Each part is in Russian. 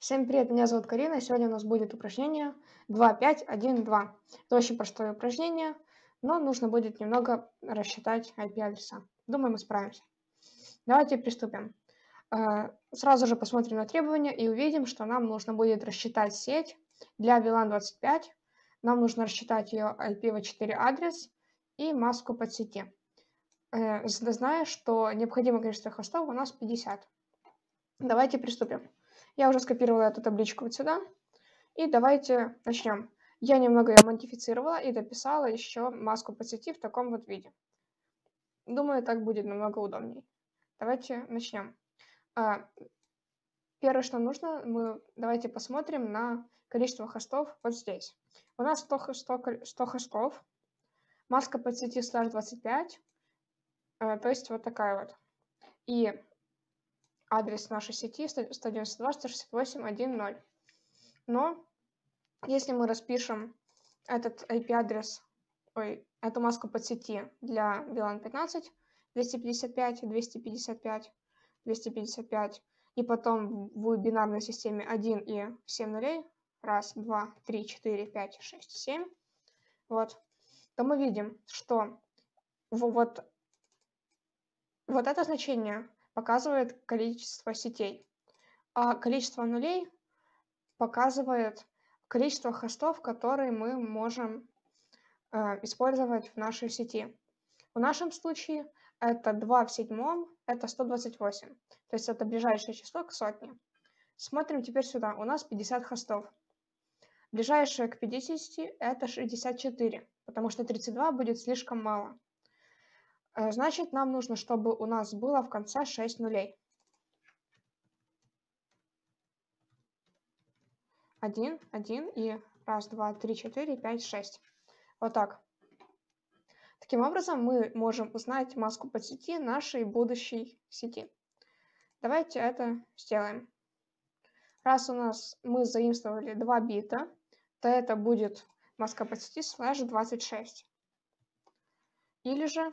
Всем привет, меня зовут Карина, сегодня у нас будет упражнение 2.5.1.2. Это очень простое упражнение, но нужно будет немного рассчитать IP-адреса. Думаю, мы справимся. Давайте приступим. Э, сразу же посмотрим на требования и увидим, что нам нужно будет рассчитать сеть для VLAN 25. Нам нужно рассчитать ее IPv4 адрес и маску под сети. Э, зная, что необходимое количество хостов у нас 50. Давайте приступим. Я уже скопировала эту табличку вот сюда. И давайте начнем. Я немного ее модифицировала и дописала еще маску по сети в таком вот виде. Думаю, так будет намного удобней. Давайте начнем. А, первое, что нужно, мы давайте посмотрим на количество хостов вот здесь. У нас 100, 100, 100 хостов, маска под сети slash 25, э, то есть вот такая вот. И адрес нашей сети 192.168.1.0. Но если мы распишем этот IP-адрес, ой, эту маску под сети для VLAN 15, 255, 255, 255, и потом в бинарной системе 1 и 7 нулей, раз, два, три, четыре, пять, шесть, семь, вот, то мы видим, что вот, вот это значение показывает количество сетей, а количество нулей показывает количество хостов, которые мы можем э, использовать в нашей сети. В нашем случае это 2 в седьмом, это 128. То есть это ближайшее число к сотне. Смотрим теперь сюда. У нас 50 хостов. Ближайшее к 50 это 64, потому что 32 будет слишком мало. Э, значит, нам нужно, чтобы у нас было в конце 6 нулей. 1, 1 и раз, два, три, четыре, пять, шесть. Вот так. Таким образом, мы можем узнать маску под сети нашей будущей сети. Давайте это сделаем. Раз у нас мы заимствовали 2 бита, то это будет маска под сети слэш 26. Или же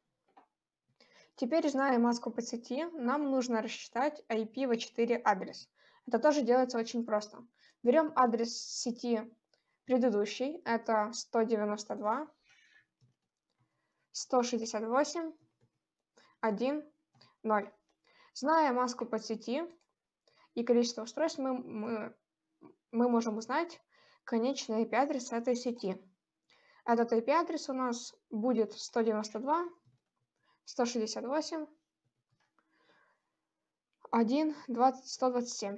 Теперь, зная маску по сети, нам нужно рассчитать IPv4 адрес. Это тоже делается очень просто. Берем адрес сети предыдущий, это 192, 168, 1, 0. Зная маску по сети и количество устройств, мы, мы, мы можем узнать конечный IP-адрес этой сети. Этот IP-адрес у нас будет 192, сто шестьдесят восемь один двадцать сто двадцать семь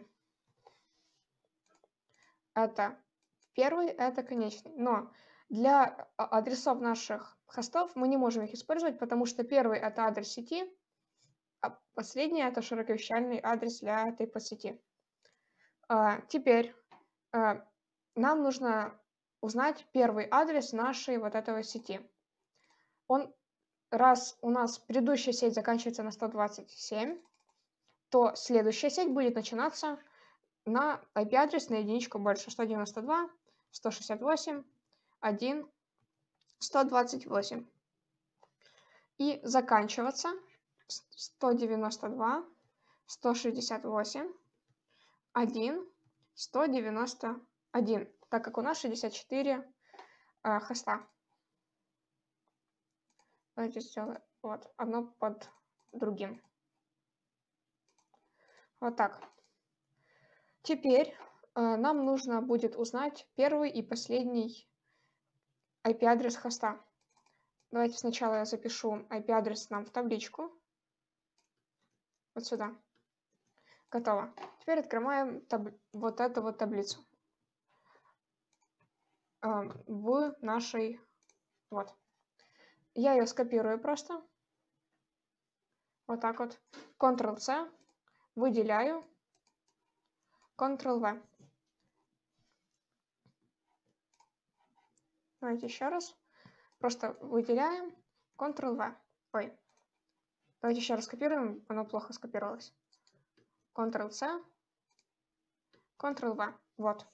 это первый, это конечный. Но для а, адресов наших хостов мы не можем их использовать, потому что первый это адрес сети, а последний это широковещальный адрес для этой подсети. А, теперь а, нам нужно узнать первый адрес нашей вот этого сети. Он раз у нас предыдущая сеть заканчивается на 127, то следующая сеть будет начинаться на IP-адрес на единичку больше 192, 168, 1, 128. И заканчиваться 192, 168, 1, 191, так как у нас 64 э, а, хоста. Давайте ну, сделаем вот одно под другим. Вот так. Теперь э, нам нужно будет узнать первый и последний IP-адрес хоста. Давайте сначала я запишу IP-адрес нам в табличку. Вот сюда. Готово. Теперь открываем таб... вот эту вот таблицу э, в нашей... Вот. Я ее скопирую просто. Вот так вот. Ctrl-C. Выделяю. Ctrl-V. Давайте еще раз. Просто выделяем. Ctrl-V. Ой. Давайте еще раз скопируем, Оно плохо скопировалось. Ctrl-C. Ctrl-V. Вот.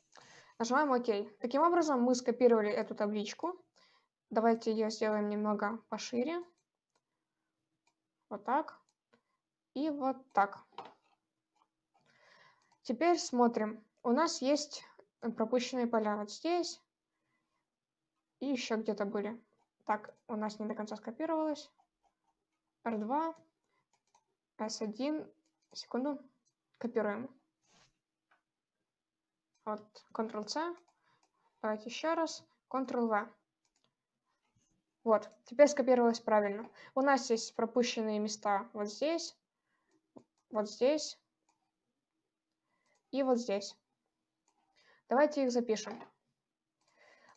Нажимаем ОК. Таким образом, мы скопировали эту табличку. Давайте ее сделаем немного пошире. Вот так. И вот так. Теперь смотрим. У нас есть пропущенные поля вот здесь. И еще где-то были. Так, у нас не до конца скопировалось. R2, S1, секунду, копируем. Вот, Ctrl-C. Давайте еще раз. Ctrl-V. Вот, теперь скопировалось правильно. У нас есть пропущенные места вот здесь, вот здесь и вот здесь. Давайте их запишем.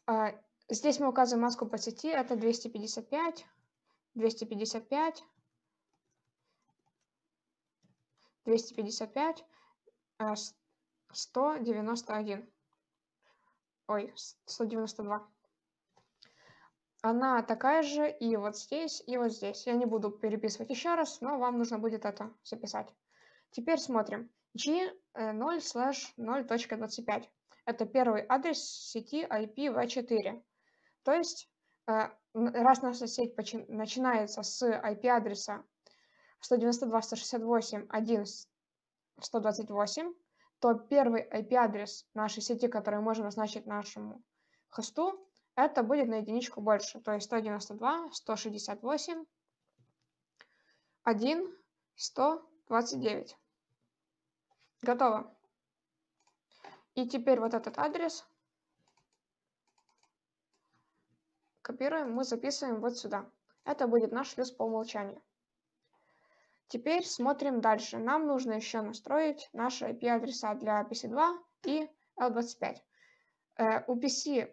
А, здесь мы указываем маску по сети, это 255, 255, 255, 191, ой, 192. Она такая же и вот здесь, и вот здесь. Я не буду переписывать еще раз, но вам нужно будет это записать. Теперь смотрим. G0 слэш 0.25. Это первый адрес сети IPv4. То есть, э, раз наша сеть начинается с IP-адреса 192.168.1.128, то первый IP-адрес нашей сети, который мы можем назначить нашему хосту, это будет на единичку больше. То есть 192, 168, 1, 129. Готово. И теперь вот этот адрес копируем, мы записываем вот сюда. Это будет наш плюс по умолчанию. Теперь смотрим дальше. Нам нужно еще настроить наши IP-адреса для PC2 и L25. Э, у PC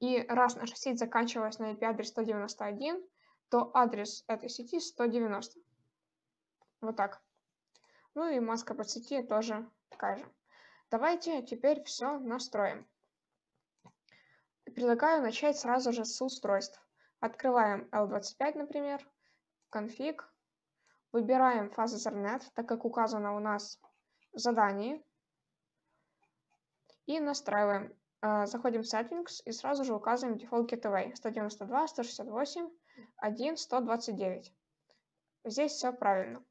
И раз наша сеть заканчивалась на IP-адрес 191, то адрес этой сети 190. Вот так. Ну и маска под сети тоже такая же. Давайте теперь все настроим. Предлагаю начать сразу же с устройств. Открываем L25, например, конфиг, выбираем фаз Ethernet, так как указано у нас в задании, и настраиваем а, заходим в Settings и сразу же указываем Default Gateway 192, 168, 1, 129. Здесь все правильно.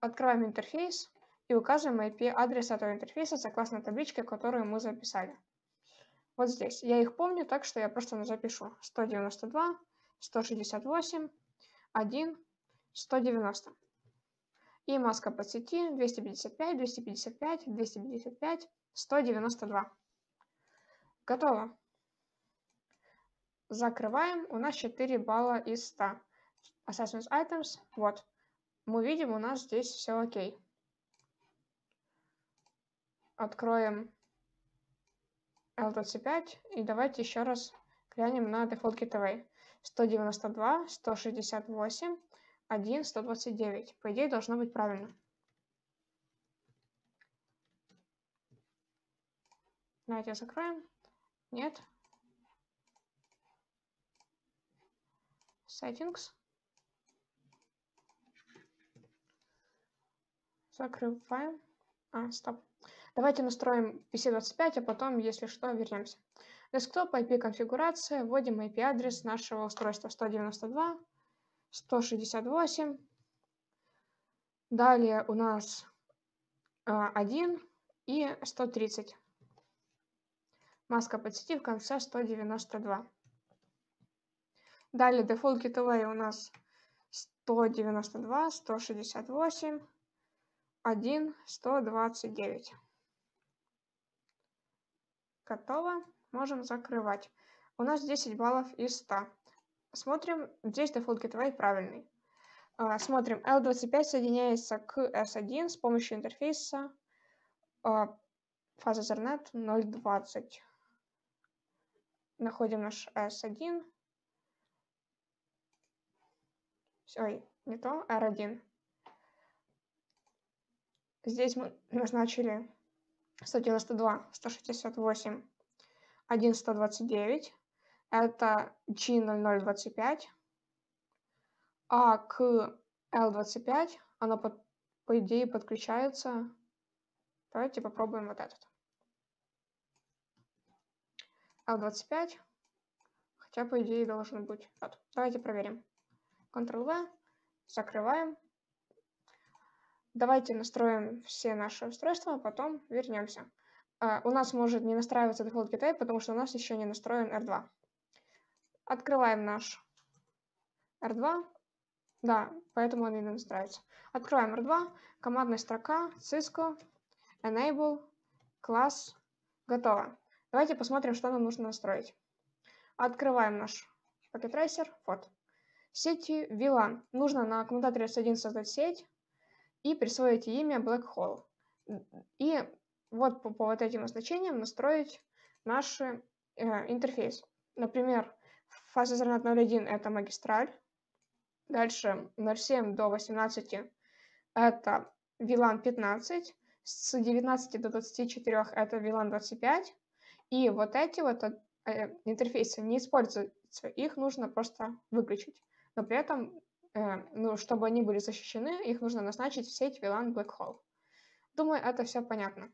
Открываем интерфейс и указываем IP-адрес этого интерфейса согласно табличке, которую мы записали. Вот здесь. Я их помню, так что я просто запишу 192, 168, 1, 190. И маска по сети 255, 255, 255, 192. Готово. Закрываем. У нас 4 балла из 100. Assessment Items. Вот. Мы видим, у нас здесь все окей. Откроем LTC5 и давайте еще раз глянем на Default Gateway. 192, 168, 1, 129. По идее, должно быть правильно. Давайте закроем. Нет. Settings. Закрываем. А, стоп. Давайте настроим PC25, а потом, если что, вернемся. Десктоп, IP-конфигурация, вводим IP-адрес нашего устройства 192, 168. Далее у нас э, а, 1 и 130 маска сети в конце 192. Далее дефолт gateway у нас 192, 168, 1, 129. Готово. Можем закрывать. У нас 10 баллов из 100. Смотрим, здесь дефолт gateway правильный. А, смотрим, L25 соединяется к S1 с помощью интерфейса фаза Ethernet 0.20. Находим наш S1. Ой, не то, R1. Здесь мы назначили статью 102, 168, 1129. Это G0025. А к L25 она, под, по идее, подключается. Давайте попробуем вот этот. А в 25 хотя, по идее, должен быть. Вот. Давайте проверим. Ctrl-V. Закрываем. Давайте настроим все наши устройства, а потом вернемся. А, у нас может не настраиваться Default GTI, потому что у нас еще не настроен R2. Открываем наш R2. Да, поэтому он не настраивается. Открываем R2. Командная строка, Cisco, Enable, класс, готово. Давайте посмотрим, что нам нужно настроить. Открываем наш пакет трейсер. Вот. Сети VLAN. Нужно на коммутаторе S1 создать сеть и присвоить имя Black Hole. И вот по, по вот этим значениям настроить наш э, интерфейс. Например, фаза зернат 0.1 это магистраль. Дальше 0.7 до 18 это VLAN 15. С 19 до 24 это VLAN 25. И вот эти вот э, э, интерфейсы не используются, их нужно просто выключить. Но при этом, э, ну, чтобы они были защищены, их нужно назначить в сеть VLAN Blackhole. Думаю, это все понятно.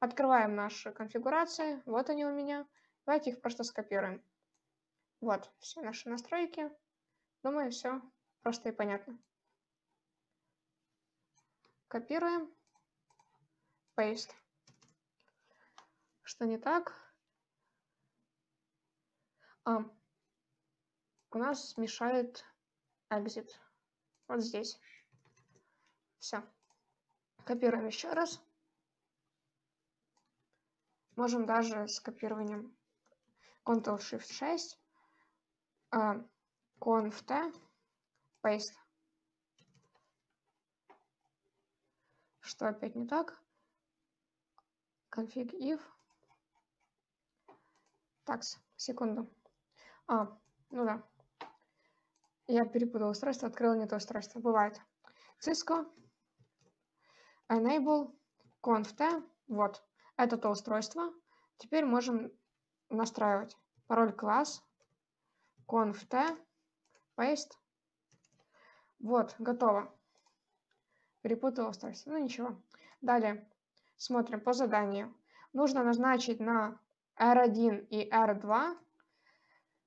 Открываем наши конфигурации. Вот они у меня. Давайте их просто скопируем. Вот все наши настройки. Думаю, все просто и понятно. Копируем. Paste. Что не так? а, у нас мешает exit. Вот здесь. Все. Копируем еще раз. Можем даже с копированием Ctrl-Shift-6, uh, Conf-T, Paste. Что опять не так? Config if. Так, секунду. А, ну да. Я перепутал устройство, открыла не то устройство. Бывает. Cisco enable conf t, Вот. Это то устройство. Теперь можем настраивать пароль класс conf t, paste. Вот, готово. Перепутал устройство. Ну ничего. Далее смотрим по заданию. Нужно назначить на R1 и R2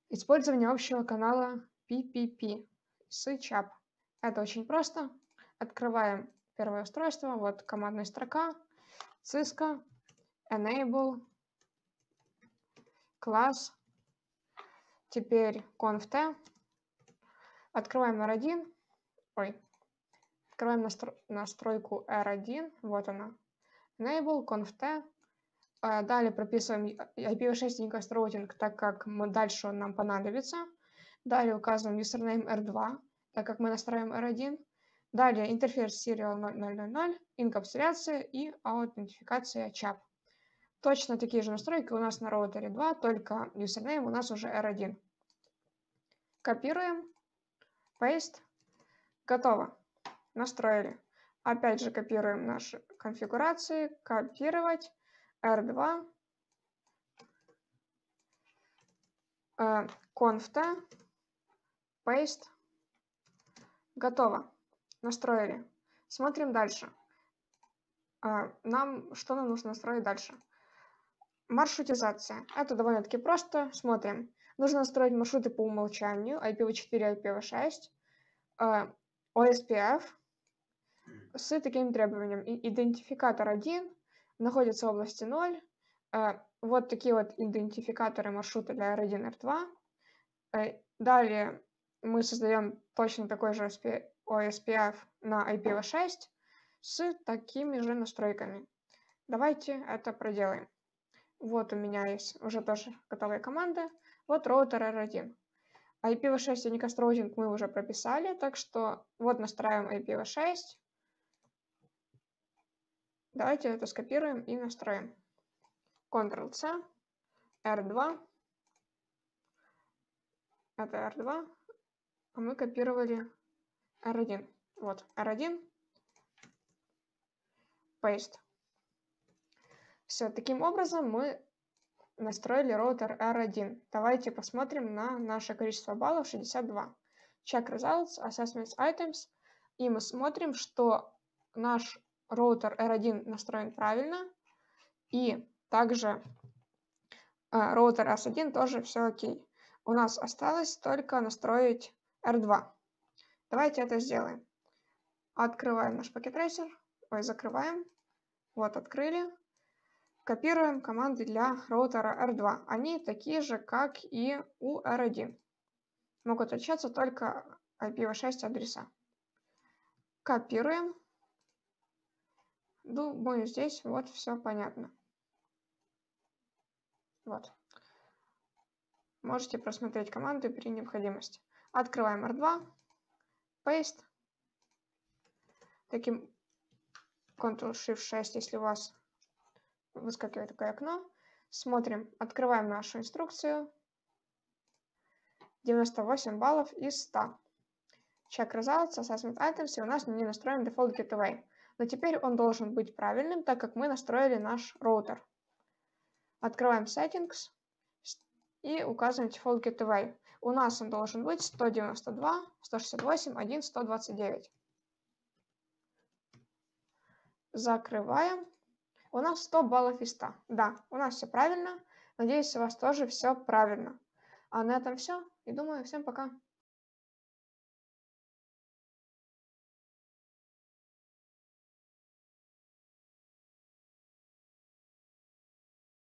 Использование общего канала PPP с ЧАП. Это очень просто. Открываем первое устройство. Вот командная строка. Cisco enable класс. Теперь conf t Открываем R1. Ой. Открываем настро настройку R1. Вот она. Enable conf t а, далее прописываем IPv6 а, рутинг, так как мы дальше он нам понадобится. Далее указываем username R2, так как мы настраиваем R1. Далее интерфейс serial 0000, инкапсуляция и аутентификация CHAP. Точно такие же настройки у нас на роутере 2, только username у нас уже R1. Копируем, paste, готово, настроили. Опять же копируем наши конфигурации, копировать r2 конфта, э, paste. Готово. Настроили. Смотрим дальше. Э, нам, что нам нужно настроить дальше? Маршрутизация. Это довольно-таки просто. Смотрим. Нужно настроить маршруты по умолчанию. IPv4, IPv6. OSPF с таким требованием. Идентификатор 1, находится области 0. Э, вот такие вот идентификаторы маршрута для Rediner 2. Э, далее мы создаем точно такой же OSPF на IPv6 с такими же настройками. Давайте это проделаем. Вот у меня есть уже тоже готовая команда. Вот роутер R1. IPv6 и некостроудинг мы уже прописали, так что вот настраиваем IPv6. Давайте это скопируем и настроим. Ctrl-C, R2. Это R2. А мы копировали R1. Вот, R1. Paste. Все, таким образом мы настроили роутер R1. Давайте посмотрим на наше количество баллов 62. Check results, assessments items. И мы смотрим, что наш роутер R1 настроен правильно, и также э, роутер S1 тоже все окей. У нас осталось только настроить R2. Давайте это сделаем. Открываем наш пакет Ой, закрываем. Вот, открыли. Копируем команды для роутера R2. Они такие же, как и у R1. Могут отличаться только IPv6 адреса. Копируем думаю, здесь вот все понятно. Вот. Можете просмотреть команды при необходимости. Открываем R2, paste. Таким Ctrl-Shift-6, если у вас выскакивает такое окно. Смотрим, открываем нашу инструкцию. 98 баллов из 100. Check results, assessment items, и у нас не настроен дефолт gateway но теперь он должен быть правильным, так как мы настроили наш роутер. Открываем Settings и указываем Default Gateway. У нас он должен быть 192, 168, 1, 129. Закрываем. У нас 100 баллов из 100. Да, у нас все правильно. Надеюсь, у вас тоже все правильно. А на этом все. И думаю, всем пока.